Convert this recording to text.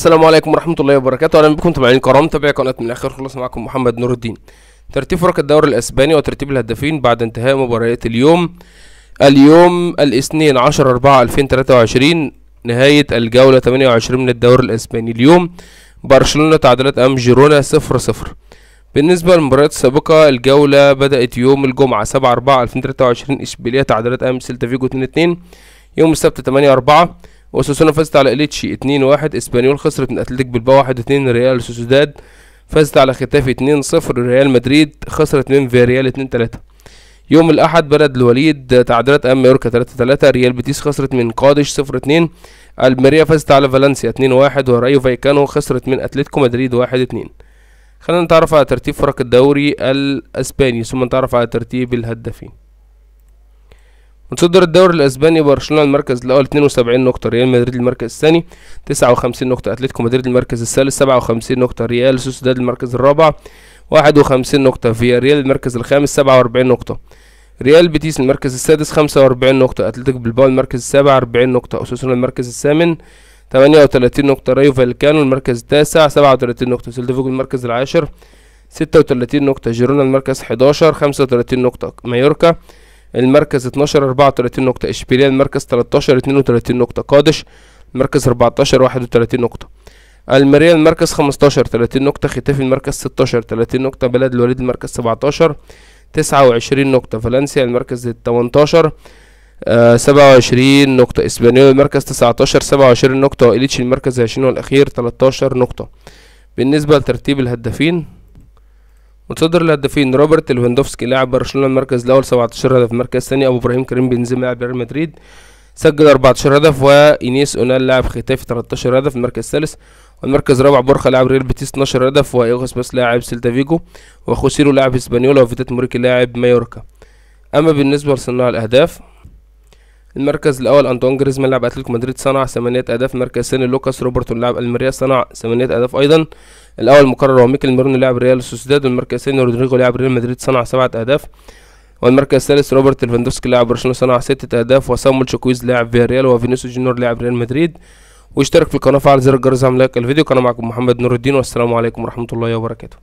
السلام عليكم ورحمه الله وبركاته اهلا بكم متابعين كرام تابع قناه من الاخر خلص معكم محمد نور الدين ترتيب فرق الدوري الاسباني وترتيب الهدافين بعد انتهاء مباريات اليوم اليوم الاثنين 10 4 2023 نهايه الجوله 28 من الدوري الاسباني اليوم برشلونه تعادلت ام جيرونا 0 0 بالنسبه للمباريات السابقه الجوله بدات يوم الجمعه 7 4 2023 اشبيليه تعادلت ام سيلتا فيجو 2 2 يوم السبت 8 4 واساسونا فازت على اليتشي 2-1 اسبانيول خسرت من اتلتيك بالباو 1-2 ريال سوسوداد فازت على ختافي 2-0 ريال مدريد خسرت من فيريال 2-3 يوم الاحد بلد الوليد تعادلت امام مايوركا 3-3 ريال بيتيس خسرت من قادش 0-2 الميريا فازت على فالنسيا 2-1 ورايو فايكانو خسرت من اتلتيكو مدريد 1-2 خلينا نتعرف على ترتيب فرق الدوري الاسباني ثم نتعرف على ترتيب الهدافين متصدر الدوري الاسباني برشلونه المركز الاول 72 نقطه ريال مدريد المركز الثاني 59 نقطه اتلتيكو مدريد المركز الثالث 57 نقطه ريال سوسيداد المركز الرابع 51 نقطه فيا ريال المركز الخامس 47 نقطه ريال بيتيس المركز السادس 45 نقطه اتلتيك بالباو المركز السابع 40 نقطه اساسونا المركز الثامن 38 نقطة رايو فالكانو المركز التاسع 37 نقطة سيلدفوجو المركز العاشر 36 نقطة جيرونا المركز 11 35 نقطة مايوركا المركز 12 34 نقطة اشبيلية المركز 13 32 نقطة قادش المركز 14 31 نقطة الماريا المركز 15 30 نقطة ختافي المركز 16 30 نقطة بلد الوليد المركز 17 29 نقطة فالنسيا المركز 18 27 آه، نقطة اسبانيول المركز 19 27 نقطة وإليتش المركز 20 والأخير 13 نقطة بالنسبة لترتيب الهدافين متصدر الهدافين روبرت ليفاندوفسكي لاعب برشلونه المركز الاول 17 هدف المركز الثاني ابو ابراهيم كريم بنزيما لاعب ريال مدريد سجل 14 هدف وانيس اونال لاعب ختافي 13 هدف المركز الثالث والمركز الرابع بورخا لاعب ريال بيتيس 12 هدف وايغوس باس لاعب سيلتا فيجو وخوسيرو لاعب اسبانيولا وفيتات موريكي لاعب مايوركا اما بالنسبه لصناع الاهداف المركز الاول انطوان جريزمان لاعب اتلتيكو مدريد صنع ثمانية اهداف المركز الثاني لوكاس روبرتو لاعب الميريا صنع ثمانية اهداف ايضا الاول مكرر هو ميكل ميرون لاعب ريال سوسيداد والمركز الثاني رودريجو لاعب ريال مدريد صنع سبعة اهداف والمركز الثالث روبرت ليفاندوفسكي لاعب برشلونه صنع ستة اهداف وسامول تشكويز لاعب فياريال وفينيسو جونيور لاعب ريال مدريد واشترك في القناه فعل زر الجرس عمل لايك الفيديو كان معكم محمد نور الدين والسلام عليكم ورحمه الله وبركاته